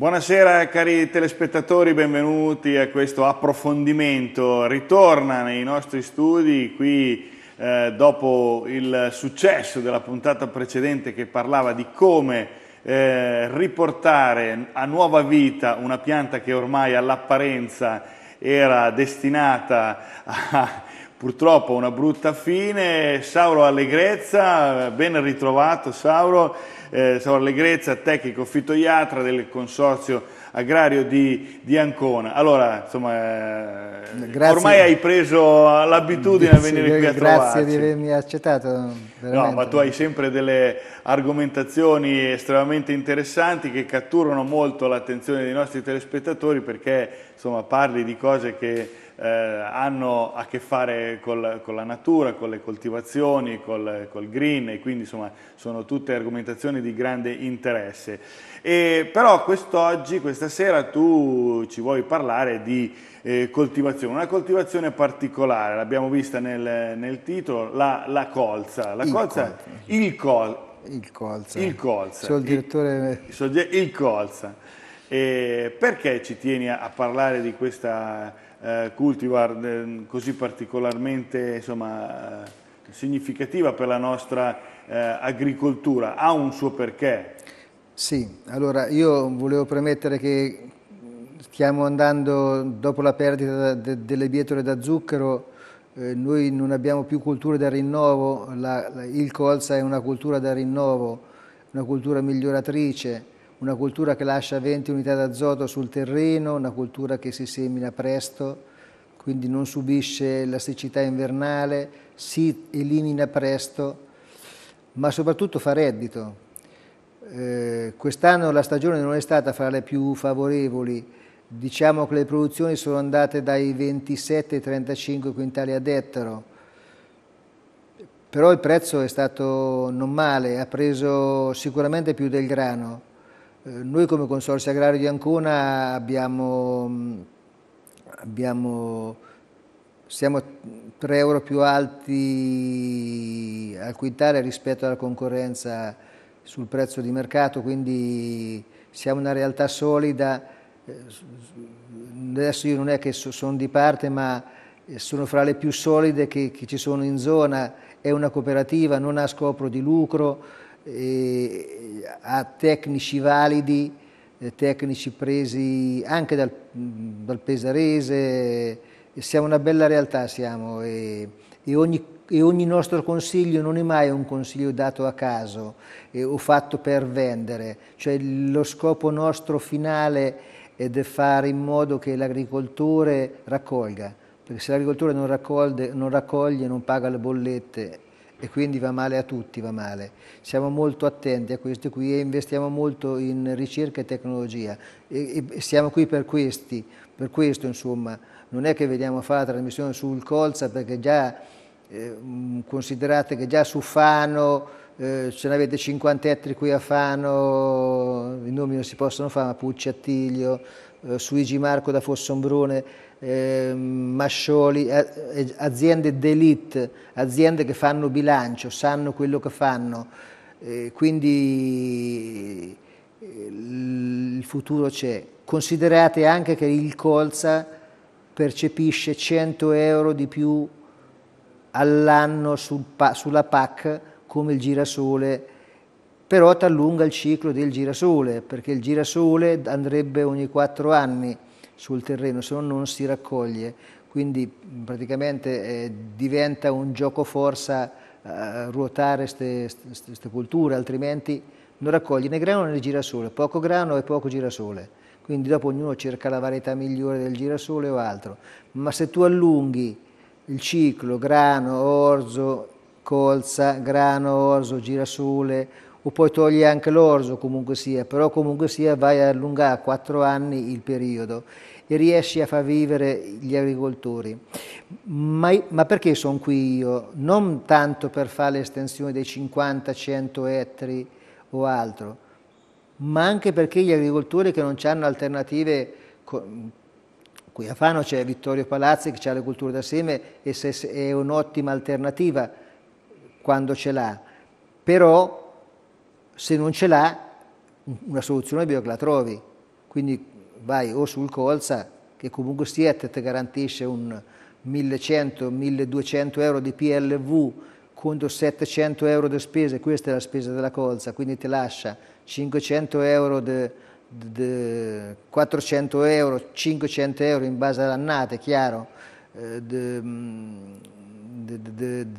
Buonasera cari telespettatori, benvenuti a questo approfondimento. Ritorna nei nostri studi qui eh, dopo il successo della puntata precedente che parlava di come eh, riportare a nuova vita una pianta che ormai all'apparenza era destinata a purtroppo una brutta fine. Sauro Allegrezza, ben ritrovato Sauro eh, Sauro Allegrezza, tecnico fitoiatra del consorzio agrario di, di Ancona. Allora, insomma, eh, grazie. ormai hai preso l'abitudine a venire qui a trovarci. Grazie di avermi accettato. Veramente. No, ma tu hai sempre delle argomentazioni estremamente interessanti che catturano molto l'attenzione dei nostri telespettatori perché insomma, parli di cose che eh, hanno a che fare col, con la natura, con le coltivazioni, col, col green e quindi insomma sono tutte argomentazioni di grande interesse. E, però quest'oggi, questa sera tu ci vuoi parlare di eh, coltivazione, una coltivazione particolare, l'abbiamo vista nel, nel, titolo, la, la colza. La il colza, colza, il col, il Colza. Il Colza. Sono il direttore... Il, il Colza. E perché ci tieni a, a parlare di questa eh, cultivar eh, così particolarmente insomma, eh, significativa per la nostra eh, agricoltura, ha un suo perché? Sì, allora io volevo premettere che stiamo andando, dopo la perdita de, delle bietole da zucchero, eh, noi non abbiamo più culture da rinnovo, la, la, il colza è una cultura da rinnovo, una cultura miglioratrice, una cultura che lascia 20 unità d'azoto sul terreno, una cultura che si semina presto, quindi non subisce la siccità invernale, si elimina presto, ma soprattutto fa reddito. Eh, quest'anno la stagione non è stata fra le più favorevoli, diciamo che le produzioni sono andate dai 27 ai 35 quintali ad ettaro, però il prezzo è stato non male, ha preso sicuramente più del grano eh, noi come Consorzio Agrario di Ancona abbiamo, abbiamo, siamo 3 euro più alti al quintale rispetto alla concorrenza sul prezzo di mercato, quindi siamo una realtà solida. Eh, adesso io non è che sono di parte, ma eh, sono fra le più solide che, che ci sono in zona, è una cooperativa, non ha scopo di lucro, eh, a tecnici validi, eh, tecnici presi anche dal, dal Pesarese, siamo una bella realtà, siamo, e, e, ogni, e, ogni, nostro consiglio non è mai un consiglio dato a caso e, eh, o fatto per vendere, cioè lo scopo nostro finale è di fare in modo che l'agricoltore raccolga, perché se l'agricoltore non, non raccoglie non paga le bollette e quindi va male a tutti, va male. Siamo molto attenti a questo qui e investiamo molto in ricerca e tecnologia e, e siamo qui per questi, per questo insomma, non è che vediamo fare la trasmissione sul colza perché già eh, considerate che già su Fano eh, ce ne avete 50 ettari qui a Fano, i nomi non si possono fare, ma Pucci Attilio, eh, Suigi Marco da Fossombrone, Ehm, eh, mascioli, eh, aziende d'elite, aziende che fanno bilancio, sanno quello che fanno, eh, quindi eh, il futuro c'è. Considerate anche che il Colza percepisce 100 euro di più all'anno sul sulla PAC come il girasole, però ti allunga il ciclo del girasole, perché il girasole andrebbe ogni 4 anni sul terreno, se no non si raccoglie, quindi praticamente eh, diventa un gioco forza eh, ruotare queste culture, altrimenti non raccoglie né grano né girasole, poco grano e poco girasole. Quindi dopo ognuno cerca la varietà migliore del girasole o altro. Ma se tu allunghi il ciclo grano, orzo, colza, grano, orzo, girasole, o poi togli anche l'orzo comunque sia, però comunque sia vai a allungare a 4 anni il periodo riesci a far vivere gli agricoltori. Ma, ma perché sono qui io? Non tanto per fare l'estensione dei 50-100 ettari o altro, ma anche perché gli agricoltori che non hanno alternative, qui a Fano c'è Vittorio Palazzi che ha le culture da seme e se, è un'ottima alternativa quando ce l'ha, però se non ce l'ha una soluzione bio che la trovi, quindi vai o sul Colza, che comunque sia te, te garantisce un 1100-1200 euro di PLV contro 700 euro di spese, questa è la spesa della Colza, quindi ti lascia 500 euro de, de 400 euro, 500 euro in base all'annata, è chiaro, eh, del mm,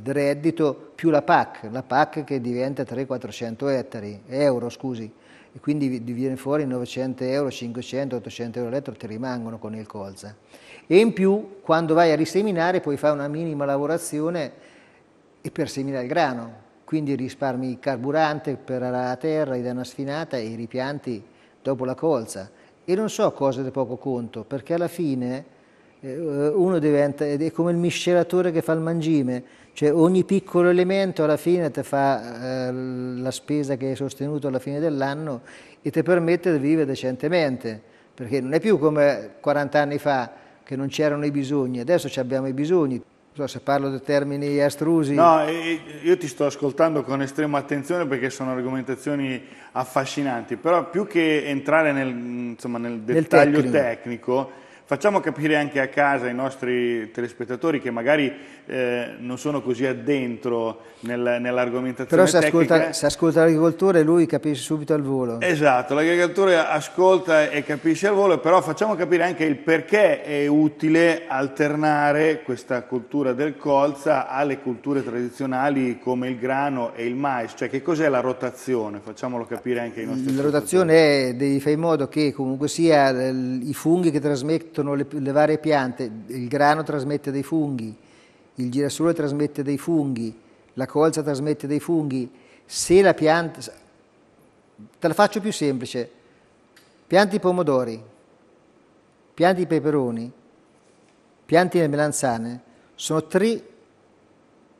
reddito più la PAC, la PAC che diventa 300-400 euro, scusi e quindi viene fuori 900 euro, 500, 800 euro all'ettaro ti rimangono con il colza. E in più, quando vai a riseminare, puoi fare una minima lavorazione per seminare il grano, quindi risparmi il carburante per arare la terra, i danni una sfinata e i ripianti dopo la colza. E non so cose di poco conto, perché alla fine eh, eh, uno diventa, è come il miscelatore che fa il mangime, cioè ogni piccolo elemento alla fine ti fa eh, la spesa che hai sostenuto alla fine dell'anno e ti permette di vivere decentemente, perché non è più come 40 anni fa che non c'erano i bisogni, adesso abbiamo i bisogni. Non so se parlo di termini astrusi. No, io ti sto ascoltando con estrema attenzione perché sono argomentazioni affascinanti, però più che entrare nel, insomma, nel dettaglio nel tecnico, tecnico Facciamo capire anche a casa ai nostri telespettatori che magari eh, non sono così addentro nel, nell'argomentazione Però se tecnica. Ascolta, se ascolta l'agricoltore lui capisce subito al volo. Esatto, l'agricoltore ascolta e capisce al volo, però facciamo capire anche il perché è utile alternare questa cultura del colza alle culture tradizionali come il grano e il mais, cioè che cos'è la rotazione? Facciamolo capire anche ai nostri La rotazione è, devi fare in modo che comunque sia eh, i funghi che trasmettono trasmettono le, le varie piante, il grano trasmette dei funghi, il girasole trasmette dei funghi, la colza trasmette dei funghi. Se la pianta, te la faccio più semplice, pianti i pomodori, pianti i peperoni, pianti le melanzane, sono tre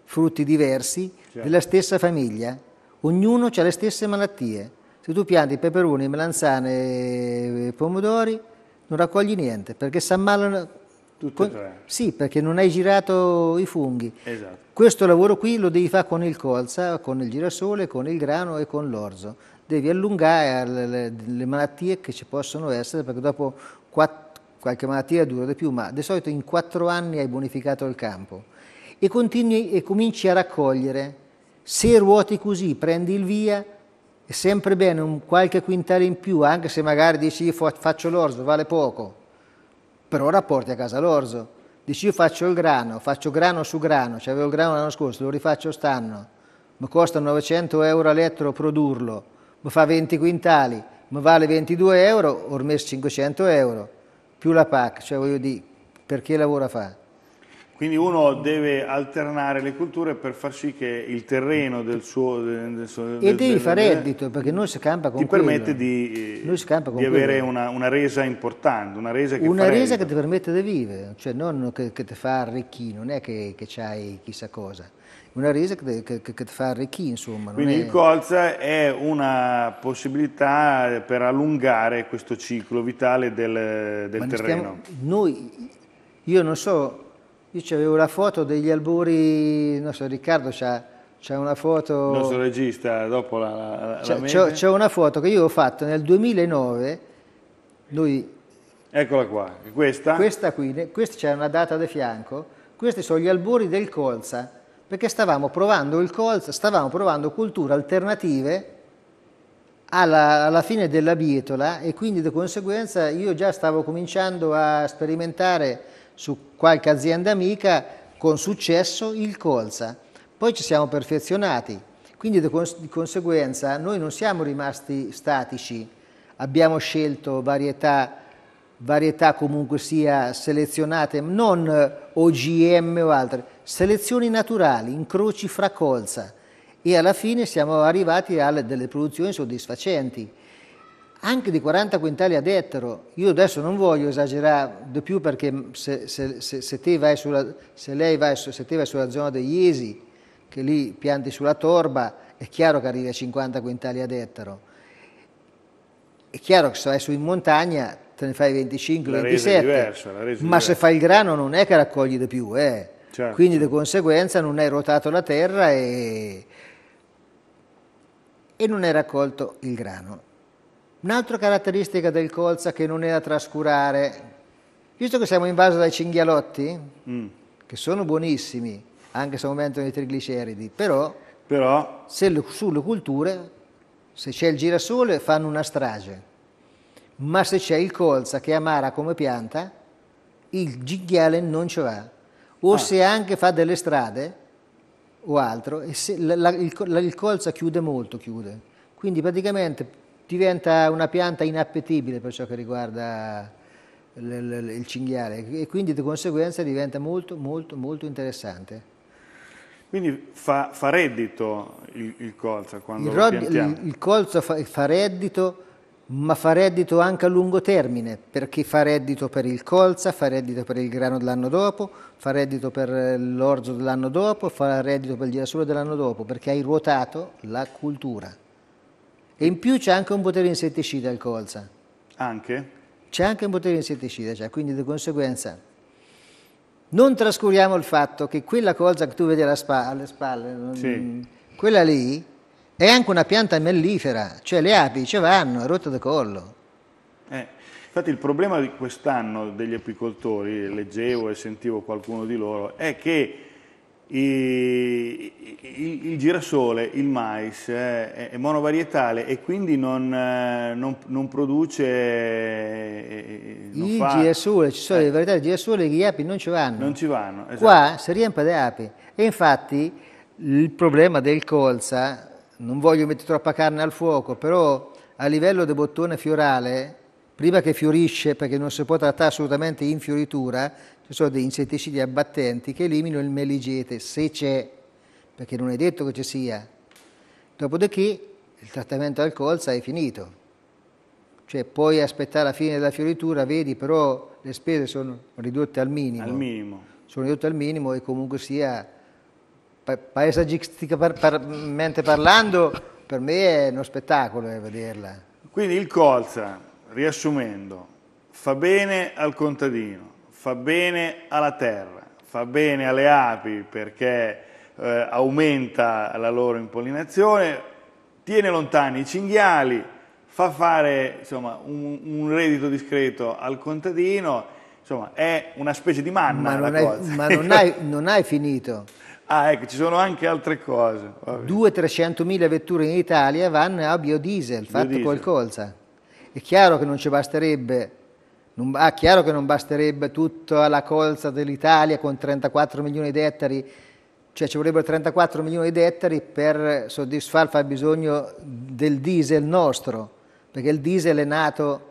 frutti diversi certo. della stessa famiglia, ognuno ha le stesse malattie. Se tu pianti peperoni, melanzane, pomodori, non raccogli niente, perché si ammalano... Tutte e tre. Sì, perché non hai girato i funghi. Esatto. Questo lavoro qui lo devi fare con il colza, con il girasole, con il grano e con l'orzo. Devi allungare le, le malattie che ci possono essere, perché dopo quatt- qualche malattia dura di più, ma di solito in quattro anni hai bonificato il campo. E, continui, e cominci a raccogliere. Se ruoti così, prendi il via, è sempre bene un qualche quintale in più, anche se magari dici io faccio l'orzo, vale poco, però ora porti a casa l'orzo. Dici io faccio il grano, faccio grano su grano, cioè avevo il grano l'anno scorso, lo rifaccio stanno, mi costa 900 euro a lettero produrlo, mi fa 20 quintali, mi vale 22 euro, ho messo 500 euro, più la PAC, cioè voglio dire, perché lavora fa? Quindi uno deve alternare le culture per far sì che il terreno del suo... Del suo e devi fare reddito, perché noi si campa con ti quello. Ti permette di, di avere una, una, resa importante, una resa che Una resa reddito. che ti permette di vivere, cioè non che, che ti fa arricchire, non è che, che hai chissà cosa. Una resa che, che, che ti fa arricchire, insomma. Quindi è... il colza è una possibilità per allungare questo ciclo vitale del, del terreno. Stiamo, noi, io non so io c'avevo la foto degli albori, non so, Riccardo c'ha, una foto... Il nostro regista, dopo la, la, la C'è una foto che io ho fatto nel 2009, noi... Eccola qua, questa? Questa qui, questa c'è una data di fianco, questi sono gli albori del colza, perché stavamo provando il colza, stavamo provando culture alternative alla, alla fine della bietola e quindi di conseguenza io già stavo cominciando a sperimentare su qualche azienda amica con successo il colza. Poi ci siamo perfezionati, quindi di, conseguenza noi non siamo rimasti statici, abbiamo scelto varietà, varietà comunque sia selezionate, non OGM o altre, selezioni naturali, incroci fra colza e alla fine siamo arrivati a delle produzioni soddisfacenti anche di 40 quintali ad ettaro, io adesso non voglio esagerare di più perché se, se, se, se te vai sulla, lei va, se te vai sulla zona degli Iesi, che lì pianti sulla torba, è chiaro che arrivi a 50 quintali ad ettaro. È chiaro che se vai su in montagna te ne fai 25, 27, è diversa, ma diversa. se fai il grano non è che raccogli di più, eh. certo. quindi di conseguenza non hai ruotato la terra e, e non hai raccolto il grano. Un'altra caratteristica del colza che non è da trascurare, visto che siamo invasi dai cinghialotti, mm. che sono buonissimi, anche se aumentano i trigliceridi, però, però... Se le, sulle culture, se c'è il girasole, fanno una strage, ma se c'è il colza che è amara come pianta, il cinghiale non ci va, o ah. se anche fa delle strade o altro, se, la, la, il, la, il colza chiude molto, chiude. Quindi praticamente diventa una pianta inappetibile per ciò che riguarda il cinghiale e quindi di conseguenza diventa molto molto molto interessante. Quindi fa, fa reddito il, il, colza quando il lo piantiamo? Il, il colza fa, fa, reddito, ma fa reddito anche a lungo termine, perché fa reddito per il colza, fa reddito per il grano dell'anno dopo, fa reddito per l'orzo dell'anno dopo, fa reddito per il girasole dell'anno dopo, perché hai ruotato la cultura. E in più c'è anche un potere insetticida il colza. Anche? C'è anche un potere insetticida, cioè, quindi di conseguenza non trascuriamo il fatto che quella colza che tu vedi alla spa, alle spalle, sì. quella lì, è anche una pianta mellifera, cioè le api ci vanno, è rotta da collo. Eh, infatti il problema di quest'anno degli apicoltori, leggevo e sentivo qualcuno di loro, è che il, il, il, girasole, il mais, eh, è monovarietale e quindi non, eh, non, non produce... Eh, eh, eh non il fa... girasole, ci sono le varietà di girasole che gli api non ci vanno. Non ci vanno, esatto. Qua si riempie di api e infatti il problema del colza, non voglio mettere troppa carne al fuoco, però a livello del bottone fiorale, prima che fiorisce, perché non si può trattare assolutamente in fioritura, ci sono degli insetticidi abbattenti che eliminano il meligete, se c'è, perché non è detto che ci sia. Dopodiché il trattamento al colza è finito. Cioè puoi aspettare la fine della fioritura, vedi però le spese sono ridotte al minimo. Al minimo. Sono ridotte al minimo e comunque sia, paesaggisticamente parlando, per me è uno spettacolo eh, vederla. Quindi il colza, riassumendo, fa bene al contadino, fa bene alla terra, fa bene alle api perché eh, aumenta la loro impollinazione, tiene lontani i cinghiali, fa fare insomma, un, un reddito discreto al contadino, insomma è una specie di manna ma non, hai, ma non, hai, non hai finito. Ah, ecco, ci sono anche altre cose. 200-300 mila vetture in Italia vanno a biodiesel, biodiesel. fatto col colza. È chiaro che non ci basterebbe non, ah, chiaro che non basterebbe tutta la colza dell'Italia con 34 milioni di ettari, cioè ci vorrebbero 34 milioni di ettari per soddisfare il fabbisogno del diesel nostro, perché il diesel è nato,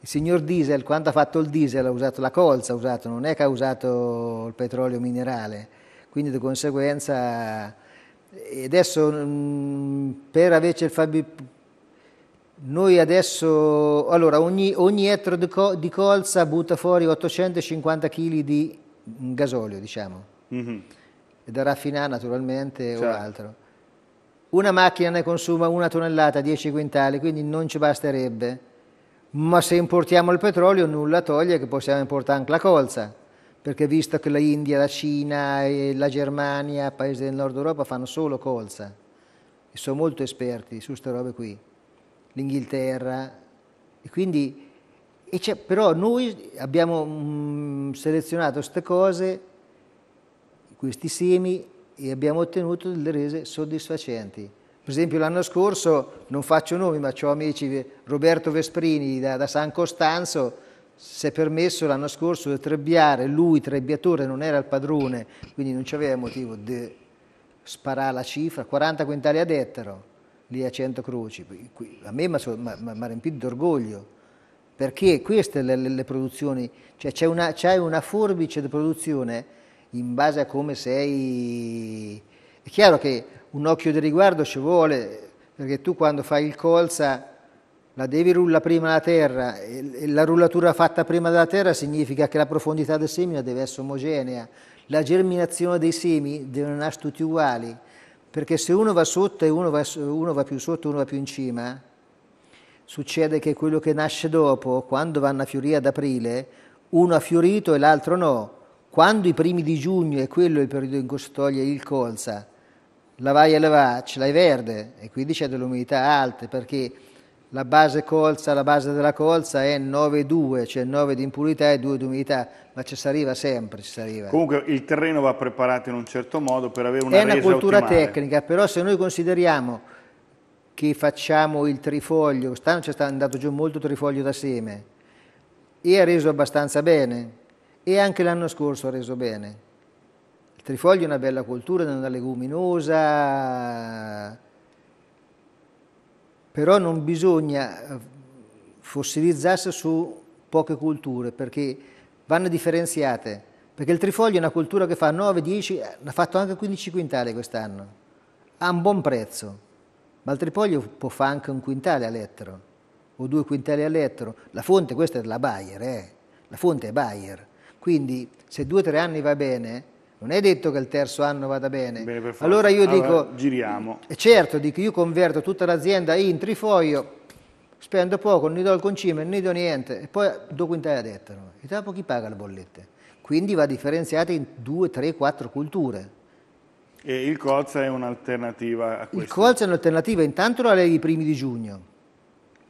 il signor diesel quando ha fatto il diesel ha usato la colza, ha usato, non è che ha usato il petrolio minerale, quindi di conseguenza... Adesso mm, per, averci il, fabbisogno, noi adesso, allora, ogni, ogni ettaro di, co, di, colza butta fuori 850 kg di gasolio, diciamo, mm -hmm. da raffinare naturalmente certo. o altro. Una macchina ne consuma una tonnellata, 10 quintali, quindi non ci basterebbe. Ma se importiamo il petrolio nulla toglie che possiamo importare anche la colza, perché visto che l'India, la Cina, e la Germania, paesi del nord Europa fanno solo colza e sono molto esperti su queste robe qui l'Inghilterra. E quindi, e però noi abbiamo mh, mm, selezionato queste cose, questi semi, e abbiamo ottenuto delle rese soddisfacenti. Per esempio l'anno scorso, non faccio nomi, ma ho amici, Roberto Vesprini da, da San Costanzo, si è permesso l'anno scorso di trebbiare, lui trebbiatore non era il padrone, quindi non c'aveva motivo di sparare la cifra, 40 quintali ad ettaro lì a Cento Croci. A me mi ha riempito d'orgoglio, perché queste le, le, le produzioni, cioè c'è una, c'è una forbice di produzione in base a come sei... È chiaro che un occhio di riguardo ci vuole, perché tu quando fai il colza la devi rulla prima la terra e la rullatura fatta prima della terra significa che la profondità del semina deve essere omogenea, la germinazione dei semi devono non essere tutti uguali, perché se uno va sotto e uno va, uno va più sotto e uno va più in cima, succede che quello che nasce dopo, quando vanno a fiorire ad aprile, uno ha fiorito e l'altro no. Quando i primi di giugno, e quello è il periodo in cui si toglie il colza, la vai e la va, ce l'hai verde e quindi c'è dell'umidità alta perché la base colza, la base della colza è 9,2, cioè 9 di impurità e 2 di umidità, ma ci si arriva sempre, ci si arriva. Comunque il terreno va preparato in un certo modo per avere una È una cultura ottimale. tecnica, però se noi consideriamo che facciamo il trifoglio, quest'anno ci è andato giù molto trifoglio da seme e ha reso abbastanza bene e anche l'anno scorso ha reso bene. Il trifoglio è una bella cultura, è una leguminosa, però non bisogna eh, fossilizzarsi su poche culture perché vanno differenziate, perché il trifoglio è una cultura che fa 9, 10, eh, ha fatto anche 15 quintali quest'anno, ha un buon prezzo, ma il trifoglio può fare anche un quintale a lettero o due quintali a lettero, la fonte questa è la Bayer, eh? la fonte è Bayer, quindi se due o tre anni va bene non è detto che il terzo anno vada bene. bene allora io dico... giriamo. Eh, certo, dico, io converto tutta l'azienda in trifoglio, spendo poco, non ne do il concime, non ne do niente, e poi do quintale a detta. No? E dopo chi paga le bollette? Quindi va differenziata in due, tre, quattro culture. E il colza è un'alternativa a questo? Il colza è un'alternativa, intanto la levi i primi di giugno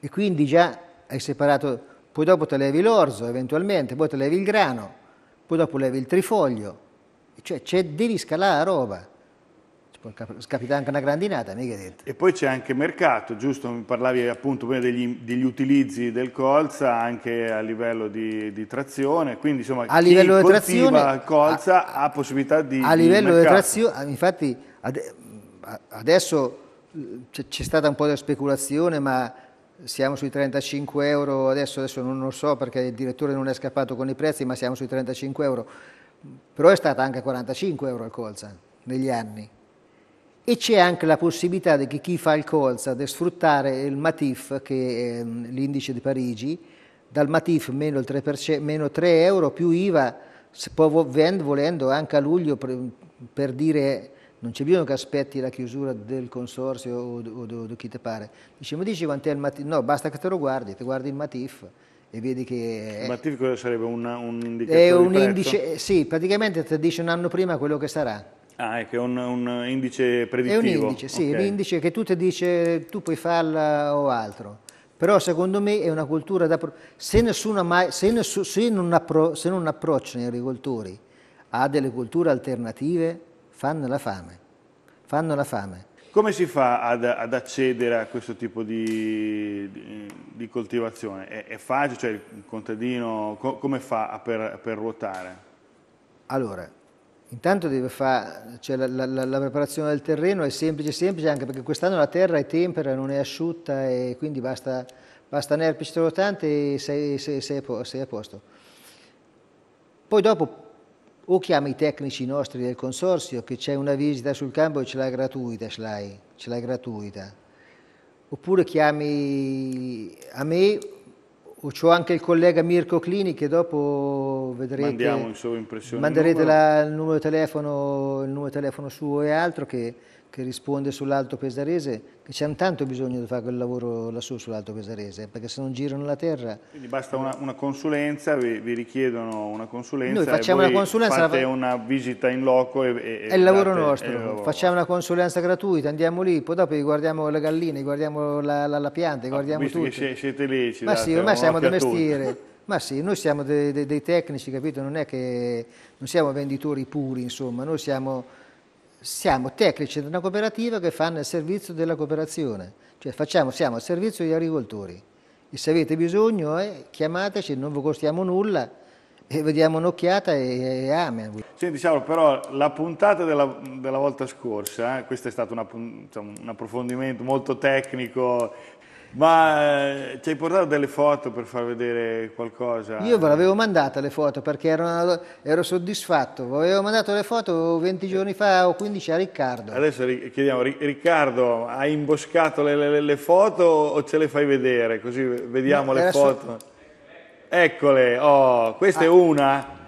e quindi già hai separato, poi dopo te levi l'orzo eventualmente, poi te levi il grano, poi dopo levi il trifoglio, cioè, c'è, devi scalare la roba. Scapita anche una grandinata, mica detto. E poi c'è anche mercato, giusto? Mi parlavi appunto prima degli, degli, utilizzi del colza anche a livello di, di trazione, quindi insomma a livello di trazione, colza a, ha possibilità di A livello di, di trazione, ah, infatti ad, adesso c'è stata un po' di speculazione, ma siamo sui 35 euro, adesso, adesso non lo so perché il direttore non è scappato con i prezzi, ma siamo sui 35 euro però è stata anche 45 euro al colza negli anni. E c'è anche la possibilità che chi fa il colza di sfruttare il Matif, che è ehm, l'indice di Parigi, dal Matif meno, 3%, meno 3 euro più IVA, se può volendo anche a luglio per, per dire non c'è bisogno che aspetti la chiusura del consorzio o, di chi ti pare. Dice, ma dici quant'è il Matif? No, basta che te lo guardi, ti guardi il Matif e vedi che... È, ma TIF cosa sarebbe? Un, un indicatore È un indice, eh, sì, praticamente ti dice un anno prima quello che sarà. Ah, è che è un, un, indice predittivo. È un indice, sì, okay. l'indice che tu ti dice tu puoi farla o altro. Però secondo me è una cultura da... Se, mai, se, nessuno, se, non, appro, se non approcciano gli agricoltori a delle culture alternative, fanno la fame. Fanno la fame. Come si fa ad, ad, accedere a questo tipo di, di, di coltivazione? È, è, facile? Cioè il contadino co, come fa per, per, ruotare? Allora, intanto cioè la, la, la, preparazione del terreno è semplice, semplice anche perché quest'anno la terra è tempera, non è asciutta e quindi basta, basta un erpice rotante e sei, sei, sei, sei a posto. Poi dopo o chiami i tecnici nostri del consorzio che c'è una visita sul campo e ce l'hai gratuita, ce l'hai, ce l'hai gratuita. Oppure chiami a me o c'ho anche il collega Mirko Clini che dopo vedrete Mandiamo, insomma, manderete numero. La, il, numero telefono, il numero telefono suo e altro che che risponde sull'Alto Pesarese, che c'è tanto bisogno di fare quel lavoro lassù sull'Alto Pesarese, perché se non girano la terra... Quindi basta una, una consulenza, vi, vi, richiedono una consulenza Noi facciamo una consulenza, fate la... una visita in loco e, e È il lavoro date, nostro, il lavoro. facciamo una consulenza gratuita, andiamo lì, poi dopo guardiamo le galline, guardiamo la, la, la pianta, ah, guardiamo ah, tutto. Visto che siete lì, ci Ma sì, ormai siamo del mestiere. Ma sì, noi siamo dei, dei, dei tecnici, capito? Non è che non siamo venditori puri, insomma, noi siamo siamo tecnici di una cooperativa che fanno il servizio della cooperazione, cioè facciamo, siamo al servizio degli agricoltori. E se avete bisogno eh, chiamateci, non vi costiamo nulla e vediamo un'occhiata e, e amen. Sì, diciamo però la puntata della, della volta scorsa, eh, questo è stato una, diciamo, un approfondimento molto tecnico ma eh, ti hai portato delle foto per far vedere qualcosa? Io ve l'avevo mandata le foto perché ero, una, ero soddisfatto. Ve avevo mandato le foto 20 giorni fa o 15 a Riccardo. Adesso chiediamo, Riccardo, hai imboscato le, le, le foto o ce le fai vedere? Così vediamo no, le foto. So... Eccole, oh, questa ah. è una.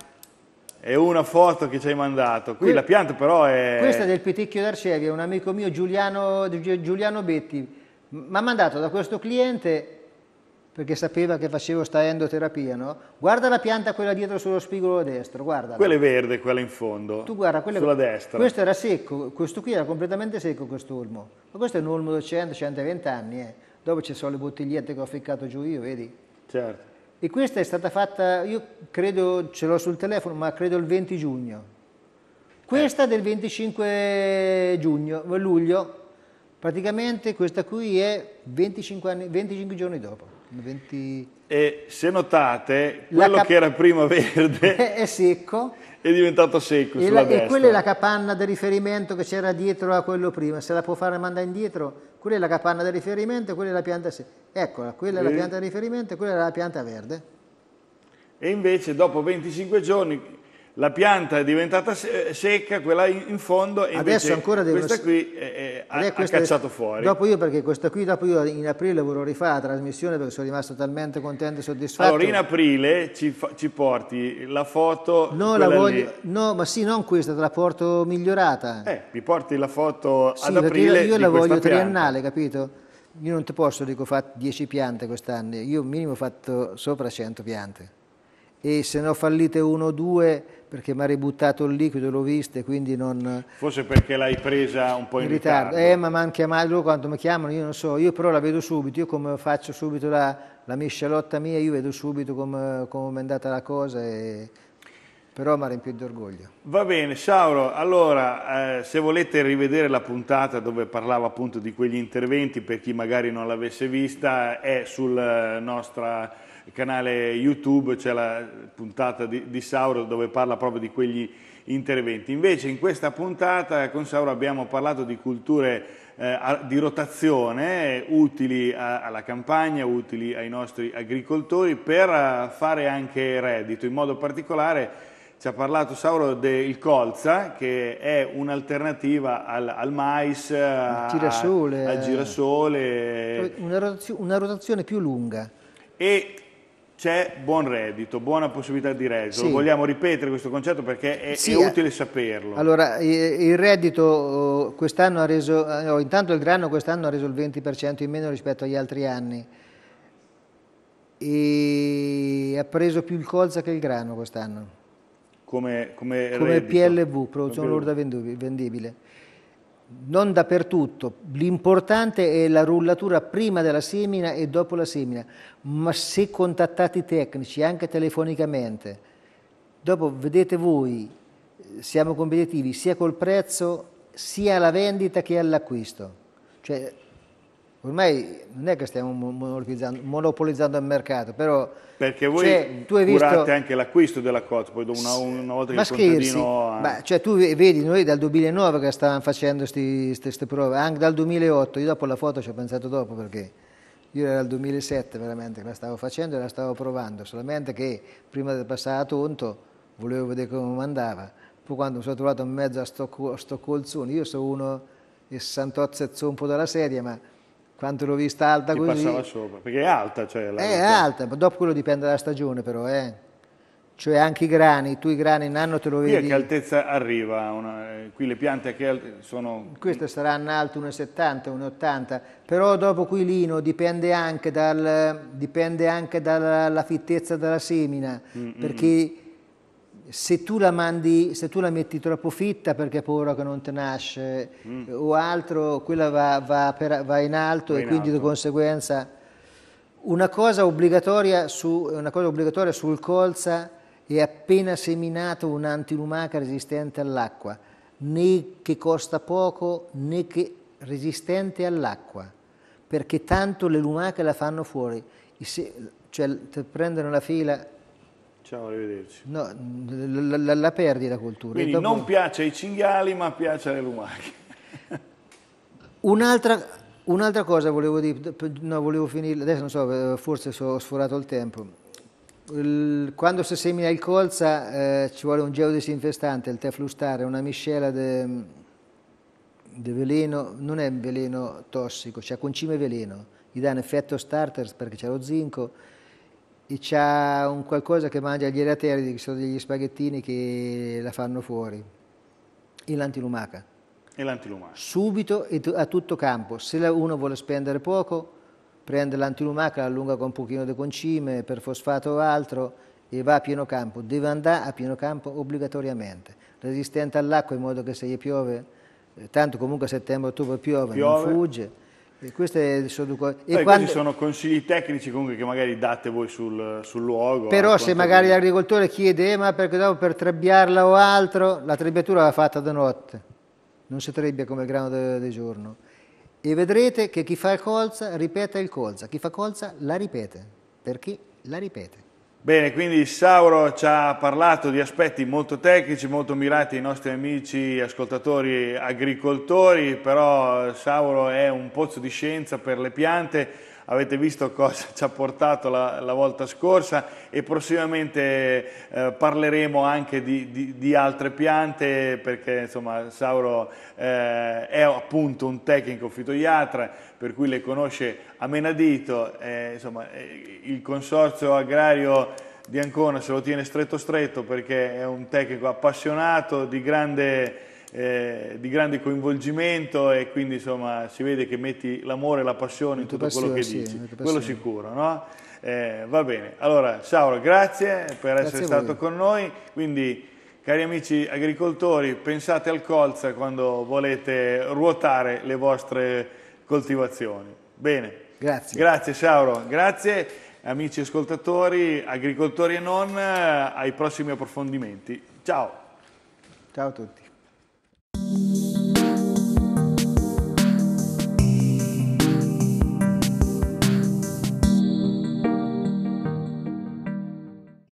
È una foto che ci hai mandato. Qui que la pianta però è... Questa è del Peticchio d'Arcevia, un amico mio Giuliano, Giuliano Betti mi ha mandato da questo cliente perché sapeva che facevo sta endoterapia, no? Guarda la pianta quella dietro sullo spigolo destro, guarda. Quella è verde, quella in fondo. Tu guarda, quella sulla destra. Questo era secco, questo qui era completamente secco questo olmo. Ma questo è un olmo da 100, 120 anni, eh. Dopo ci sono le bottigliette che ho ficcato giù io, vedi? Certo. E questa è stata fatta, io credo, ce l'ho sul telefono, ma credo il 20 giugno. Questa eh. del 25 giugno, luglio, Praticamente questa qui è 25, anni, 25 giorni dopo. 20... E se notate, quello che era prima verde è secco. È diventato secco e, la, e quella è la capanna di riferimento che c'era dietro a quello prima. Se la può fare mandare indietro, quella è la capanna di riferimento quella è la pianta secca. Eccola, quella è la pianta di riferimento quella è la pianta verde. E invece dopo 25 giorni la pianta è diventata secca, quella in fondo, e Adesso ancora devo... questa qui è, è, ha, cacciato fuori. Dopo io, perché questa qui dopo io in aprile vorrò rifare la trasmissione perché sono rimasto talmente contento e soddisfatto. Allora in aprile ci, ci porti la foto... No, la voglio... no, ma sì, non questa, te la porto migliorata. Eh, mi porti la foto sì, ad aprile Io, io la voglio pianta. triennale, capito? Io non ti posso, dire che ho fatto 10 piante quest'anno, io minimo ho fatto sopra 100 piante e se no fallite uno o due perché mi ha ributtato il liquido, l'ho vista e quindi non... Forse perché l'hai presa un po' in, in ritardo. ritardo. Eh, ma manca mai, loro quando mi chiamano, io non so, io però la vedo subito, io come faccio subito la, la miscelotta mia, io vedo subito come, come è andata la cosa e però mi ha riempito d'orgoglio. Va bene, Sauro, allora eh, se volete rivedere la puntata dove parlavo appunto di quegli interventi, per chi magari non l'avesse vista, è sul eh, nostra canale YouTube c'è la puntata di, di Sauro dove parla proprio di quegli interventi. Invece in questa puntata con Sauro abbiamo parlato di culture eh, di rotazione utili a, alla campagna, utili ai nostri agricoltori per eh, fare anche reddito. In modo particolare ci ha parlato Sauro del colza che è un'alternativa al, al, mais, al girasole, a, al girasole. Una rotazione, una rotazione più lunga. E c'è buon reddito, buona possibilità di reddito. Sì. Vogliamo ripetere questo concetto perché è, sì, è eh. utile saperlo. Allora, il reddito oh, quest'anno ha reso, no, eh, oh, intanto il grano quest'anno ha reso il 20% in meno rispetto agli altri anni e ha preso più il colza che il grano quest'anno. Come, come, come PLV, produzione lorda vendibile non dappertutto, l'importante è la rullatura prima della semina e dopo la semina, ma se contattate i tecnici, anche telefonicamente, dopo vedete voi, siamo competitivi sia col prezzo, sia alla vendita che all'acquisto. Cioè, ormai non è che stiamo monopolizzando, monopolizzando il mercato, però... Perché voi cioè, tu hai curate visto... anche l'acquisto della cotta, poi una, una volta che ma il contadino... Ma cioè, tu vedi, noi dal 2009 che stavamo facendo queste prove, anche dal 2008, io dopo la foto ci ho pensato dopo perché io era il 2007 veramente che la stavo facendo e la stavo provando, solamente che prima di passare a Tonto volevo vedere come andava. Poi quando mi sono trovato in mezzo a sto, io sono uno di 68 po' dalla serie, ma quando l'ho vista alta Ti così... passava sopra, perché è alta. Cioè, la... Eh, è alta, ma dopo quello dipende dalla stagione però, eh. Cioè anche i grani, tu i grani in anno te lo vedi... Qui a che altezza arriva? Una... Eh, qui le piante che sono... Queste saranno alte 1,70, 1,80, però dopo qui lino dipende anche, dal, dipende anche dalla fittezza della semina, mm -mm. perché mm se tu la mandi, se tu la metti troppo fitta perché ha paura che non te nasce mm. o altro, quella va, va, per, va in alto va in e quindi alto. di conseguenza una cosa obbligatoria, su, una cosa obbligatoria sul colza è appena seminato un antilumaca resistente all'acqua, né che costa poco né che resistente all'acqua, perché tanto le lumache la fanno fuori, se, cioè prendono la fila Ciao, arrivederci. No, la, la, la perdi la cultura. Quindi dopo... non piace ai cinghiali, ma piace alle lumache. Un'altra, un'altra, cosa volevo dire, no, volevo finire, adesso non so, forse ho sforato il tempo. quando si semina il colza eh, ci vuole un geodesinfestante, il teflustare, una miscela di veleno, non è veleno tossico, c'è cioè concime veleno, gli dà un effetto starter perché c'è lo zinco, e c'è un qualcosa che mangia gli erateridi, che sono degli spaghettini che la fanno fuori, e l'antilumaca. E l'antilumaca. Subito e a tutto campo. Se uno vuole spendere poco, prende l'antilumaca, la allunga con un pochino di concime, per fosfato o altro, e va a pieno campo. Deve andare a pieno campo obbligatoriamente. Resistente all'acqua in modo che se gli piove, eh, tanto comunque a settembre-ottobre piove, piove, non fugge e, queste sono due cose. E quando... sono consigli tecnici comunque che magari date voi sul, sul luogo. Però se magari l'agricoltore chiede eh, ma perché dopo per trebbiarla o altro, la trebbiatura va fatta da notte, non si trebbia come il grano di giorno. E vedrete che chi fa colza ripete il colza, chi fa colza la ripete, perché la ripete. Bene, quindi Sauro ci ha parlato di aspetti molto tecnici, molto mirati ai nostri amici ascoltatori agricoltori, però Sauro è un pozzo di scienza per le piante avete visto cosa ci ha portato la, la volta scorsa e prossimamente eh, parleremo anche di, di, di, altre piante perché insomma Sauro eh, è appunto un tecnico fitoiatra per cui le conosce a menadito, eh, insomma eh, il consorzio agrario di Ancona se lo tiene stretto stretto perché è un tecnico appassionato di grande eh, di grande coinvolgimento e quindi insomma si vede che metti l'amore e la passione in tutto passione, quello che sì, dici, quello sicuro, no? Eh, va bene, allora Sauro grazie per grazie essere stato con noi, quindi cari amici agricoltori pensate al colza quando volete ruotare le vostre coltivazioni. Bene, grazie, grazie Sauro, grazie amici ascoltatori, agricoltori e non, eh, ai prossimi approfondimenti. Ciao! Ciao a tutti.